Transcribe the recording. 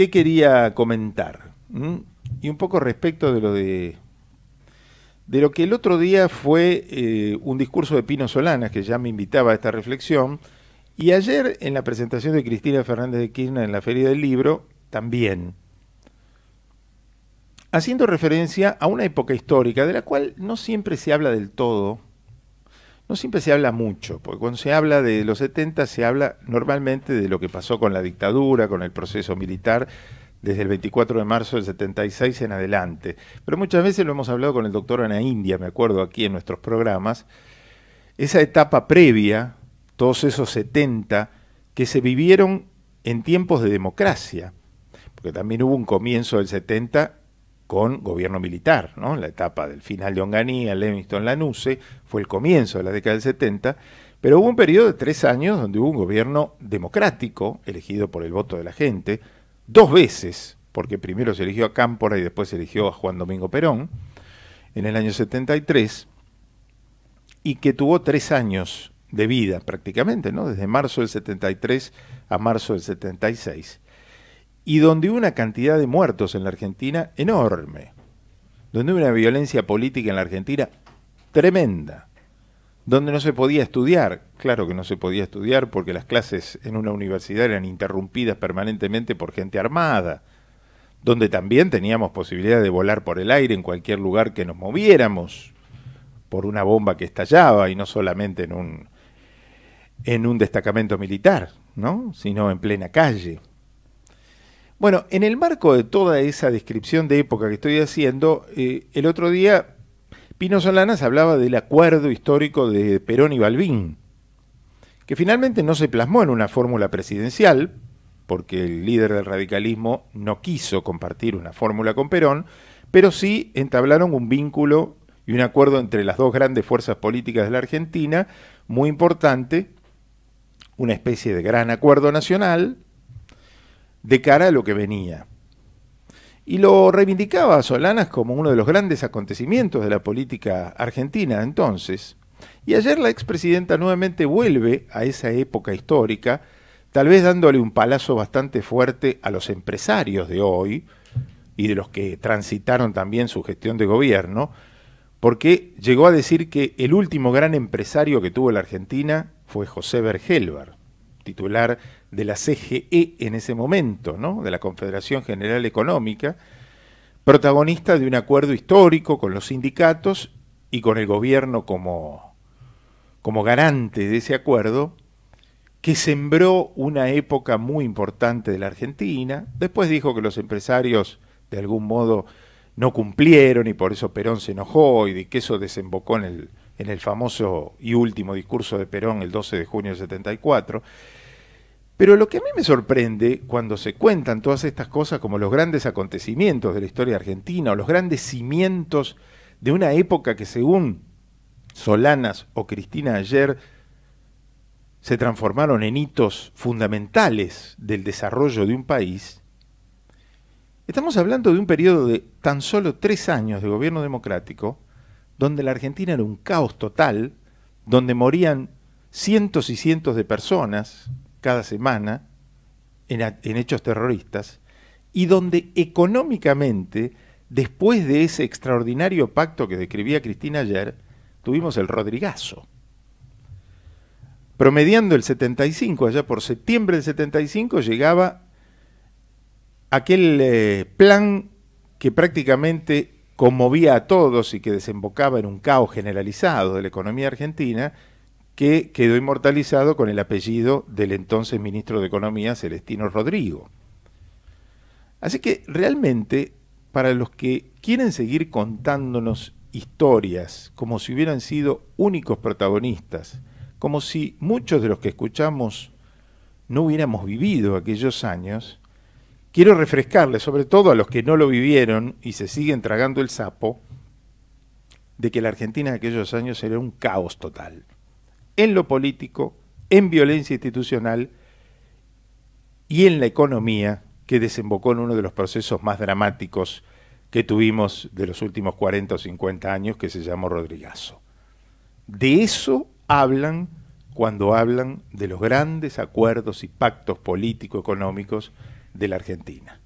¿Qué quería comentar? Y un poco respecto de lo de de lo que el otro día fue eh, un discurso de Pino Solanas, que ya me invitaba a esta reflexión, y ayer en la presentación de Cristina Fernández de Kirchner en la Feria del Libro, también, haciendo referencia a una época histórica de la cual no siempre se habla del todo, no siempre se habla mucho, porque cuando se habla de los 70 se habla normalmente de lo que pasó con la dictadura, con el proceso militar, desde el 24 de marzo del 76 en adelante. Pero muchas veces lo hemos hablado con el doctor Ana India, me acuerdo, aquí en nuestros programas, esa etapa previa, todos esos 70, que se vivieron en tiempos de democracia, porque también hubo un comienzo del 70 con gobierno militar, ¿no? La etapa del final de Onganía, Livingston, Lanuse, fue el comienzo de la década del 70, pero hubo un periodo de tres años donde hubo un gobierno democrático, elegido por el voto de la gente, dos veces, porque primero se eligió a Cámpora y después se eligió a Juan Domingo Perón, en el año 73, y que tuvo tres años de vida prácticamente, ¿no? Desde marzo del 73 a marzo del 76 y donde hubo una cantidad de muertos en la Argentina enorme, donde hubo una violencia política en la Argentina tremenda, donde no se podía estudiar, claro que no se podía estudiar porque las clases en una universidad eran interrumpidas permanentemente por gente armada, donde también teníamos posibilidad de volar por el aire en cualquier lugar que nos moviéramos, por una bomba que estallaba y no solamente en un en un destacamento militar, ¿no? sino en plena calle. Bueno, en el marco de toda esa descripción de época que estoy haciendo, eh, el otro día Pino Solanas hablaba del acuerdo histórico de Perón y Balbín, que finalmente no se plasmó en una fórmula presidencial, porque el líder del radicalismo no quiso compartir una fórmula con Perón, pero sí entablaron un vínculo y un acuerdo entre las dos grandes fuerzas políticas de la Argentina, muy importante, una especie de gran acuerdo nacional, de cara a lo que venía. Y lo reivindicaba Solanas como uno de los grandes acontecimientos de la política argentina entonces. Y ayer la expresidenta nuevamente vuelve a esa época histórica, tal vez dándole un palazo bastante fuerte a los empresarios de hoy y de los que transitaron también su gestión de gobierno, porque llegó a decir que el último gran empresario que tuvo la Argentina fue José Bergelbar titular de la CGE en ese momento, ¿no? de la Confederación General Económica, protagonista de un acuerdo histórico con los sindicatos y con el gobierno como, como garante de ese acuerdo, que sembró una época muy importante de la Argentina. Después dijo que los empresarios de algún modo no cumplieron y por eso Perón se enojó y de que eso desembocó en el en el famoso y último discurso de Perón el 12 de junio de 74. Pero lo que a mí me sorprende cuando se cuentan todas estas cosas como los grandes acontecimientos de la historia argentina o los grandes cimientos de una época que según Solanas o Cristina ayer se transformaron en hitos fundamentales del desarrollo de un país, estamos hablando de un periodo de tan solo tres años de gobierno democrático donde la Argentina era un caos total, donde morían cientos y cientos de personas cada semana en, hechos terroristas, y donde económicamente, después de ese extraordinario pacto que describía Cristina ayer, tuvimos el Rodrigazo. Promediando el 75, allá por septiembre del 75, llegaba aquel eh, plan que prácticamente conmovía a todos y que desembocaba en un caos generalizado de la economía argentina, que quedó inmortalizado con el apellido del entonces ministro de Economía, Celestino Rodrigo. Así que realmente, para los que quieren seguir contándonos historias como si hubieran sido únicos protagonistas, como si muchos de los que escuchamos no hubiéramos vivido aquellos años, quiero refrescarle, sobre todo a los que no lo vivieron y se siguen tragando el sapo, de que la Argentina en aquellos años era un caos total, en lo político, en violencia institucional y en la economía que desembocó en uno de los procesos más dramáticos que tuvimos de los últimos 40 o 50 años, que se llamó Rodrigazo. De eso hablan cuando hablan de los grandes acuerdos y pactos político-económicos de la Argentina.